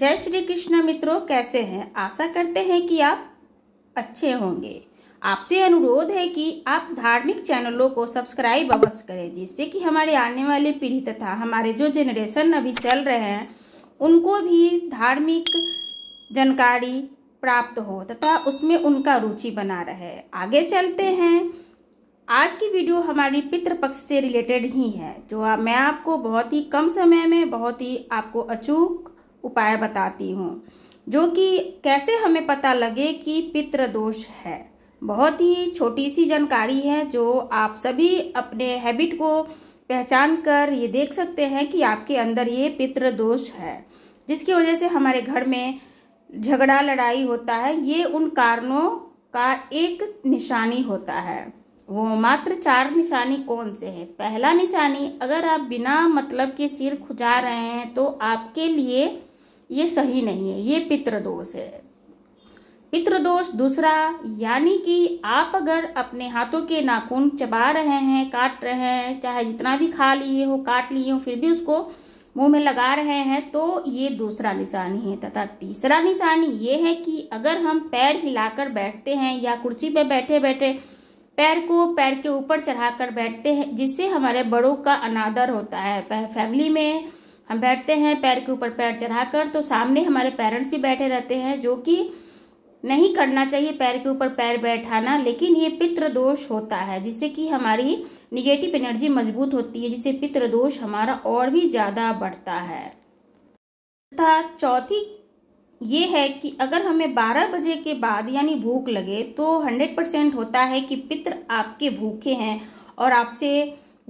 जय श्री कृष्ण मित्रों कैसे हैं आशा करते हैं कि आप अच्छे होंगे आपसे अनुरोध है कि आप धार्मिक चैनलों को सब्सक्राइब अवश्य करें जिससे कि हमारे आने वाले पीढ़ी तथा हमारे जो जनरेशन अभी चल रहे हैं उनको भी धार्मिक जानकारी प्राप्त हो तथा उसमें उनका रुचि बना रहे आगे चलते हैं आज की वीडियो हमारी पितृपक्ष से रिलेटेड ही है जो मैं आपको बहुत ही कम समय में बहुत ही आपको अचूक उपाय बताती हूँ जो कि कैसे हमें पता लगे कि पित्र दोष है बहुत ही छोटी सी जानकारी है जो आप सभी अपने हैबिट को पहचान कर ये देख सकते हैं कि आपके अंदर ये पित्र दोष है जिसकी वजह से हमारे घर में झगड़ा लड़ाई होता है ये उन कारणों का एक निशानी होता है वो मात्र चार निशानी कौन से हैं पहला निशानी अगर आप बिना मतलब के सिर खुजा रहे हैं तो आपके लिए ये सही नहीं है ये पितृदोष है पितृदोष दूसरा यानी कि आप अगर अपने हाथों के नाखून चबा रहे हैं काट रहे हैं चाहे जितना भी खा लिए हो काट लिए हो फिर भी उसको मुंह में लगा रहे हैं तो ये दूसरा निशानी है तथा तीसरा निशानी ये है कि अगर हम पैर हिलाकर बैठते हैं या कुर्सी पर बैठे बैठे पैर को पैर के ऊपर चढ़ाकर बैठते हैं जिससे हमारे बड़ों का अनादर होता है फैमिली में हम बैठते हैं पैर के ऊपर पैर चढ़ाकर तो सामने हमारे पेरेंट्स भी बैठे रहते हैं जो कि नहीं करना चाहिए पैर के ऊपर पैर बैठाना लेकिन ये पितृदोष होता है जिससे कि हमारी निगेटिव एनर्जी मजबूत होती है जिससे पितृदोष हमारा और भी ज़्यादा बढ़ता है तथा चौथी ये है कि अगर हमें 12 बजे के बाद यानी भूख लगे तो 100 परसेंट होता है कि पितृ आपके भूखे हैं और आपसे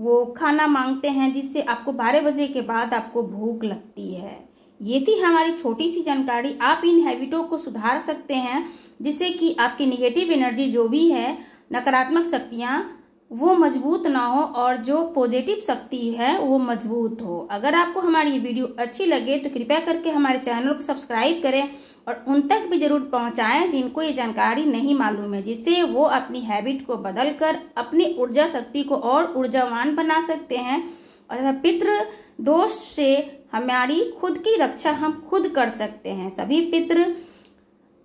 वो खाना मांगते हैं जिससे आपको बारह बजे के बाद आपको भूख लगती है ये थी हमारी छोटी सी जानकारी आप इन हैबिटों को सुधार सकते हैं जिससे कि आपकी निगेटिव एनर्जी जो भी है नकारात्मक शक्तियाँ वो मजबूत ना हो और जो पॉजिटिव शक्ति है वो मजबूत हो अगर आपको हमारी ये वीडियो अच्छी लगे तो कृपया करके हमारे चैनल को सब्सक्राइब करें और उन तक भी जरूर पहुंचाएं जिनको ये जानकारी नहीं मालूम है जिससे वो अपनी हैबिट को बदल कर अपनी ऊर्जा शक्ति को और ऊर्जावान बना सकते हैं और पितृ दोष से हमारी खुद की रक्षा हम खुद कर सकते हैं सभी पितृ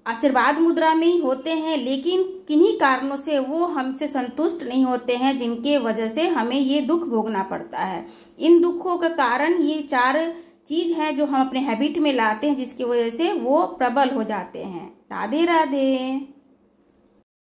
आशीर्वाद मुद्रा में ही होते हैं लेकिन किन्हीं कारणों से वो हमसे संतुष्ट नहीं होते हैं जिनके वजह से हमें ये दुख भोगना पड़ता है इन दुखों का कारण ये चार चीज है जो हम अपने हैबिट में लाते हैं जिसकी वजह से वो प्रबल हो जाते हैं राधे राधे